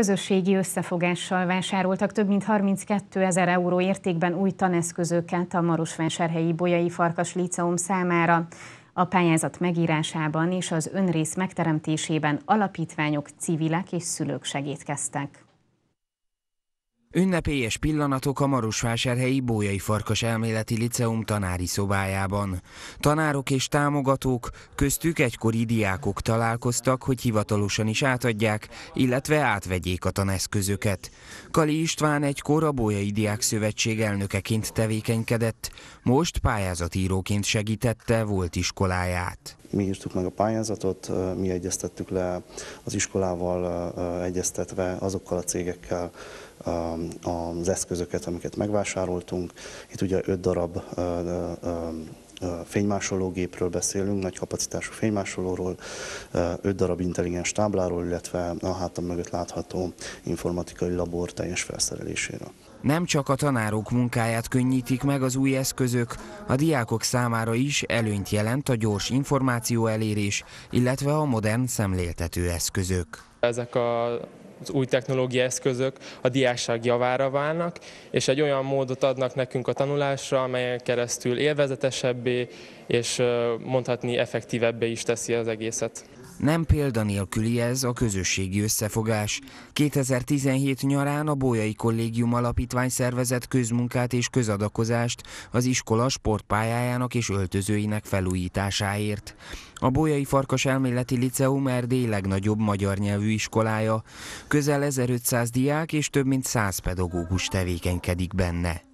Közösségi összefogással vásároltak több mint 32 ezer euró értékben új taneszközöket a Marosvásárhelyi Bolyai Farkas Liceum számára. A pályázat megírásában és az önrész megteremtésében alapítványok, civilek és szülők segítkeztek. Ünnepélyes pillanatok a Marosvásárhelyi Bójai Farkas Elméleti Liceum tanári szobájában. Tanárok és támogatók, köztük egykori diákok találkoztak, hogy hivatalosan is átadják, illetve átvegyék a taneszközöket. Kali István egykor a Bójai Diák Szövetség elnökeként tevékenykedett, most pályázatíróként segítette volt iskoláját mi írtuk meg a pályázatot, mi egyeztettük le az iskolával egyeztetve azokkal a cégekkel az eszközöket, amiket megvásároltunk. Itt ugye öt darab fénymásológépről beszélünk, nagy kapacitású fénymásolóról, 5 darab intelligens tábláról, illetve a hátam mögött látható informatikai labor teljes felszereléséről. Nem csak a tanárok munkáját könnyítik meg az új eszközök, a diákok számára is előnyt jelent a gyors információ elérés, illetve a modern szemléltető eszközök. Ezek a az új technológiai eszközök a diásság javára válnak, és egy olyan módot adnak nekünk a tanulásra, amelyen keresztül élvezetesebbé és mondhatni effektívebbé is teszi az egészet. Nem példanélküli ez a közösségi összefogás. 2017 nyarán a Bójai Kollégium Alapítvány szervezett közmunkát és közadakozást az iskola sportpályájának és öltözőinek felújításáért. A Bójai Farkas Elméleti Liceum Erdély legnagyobb magyar nyelvű iskolája. Közel 1500 diák és több mint 100 pedagógus tevékenykedik benne.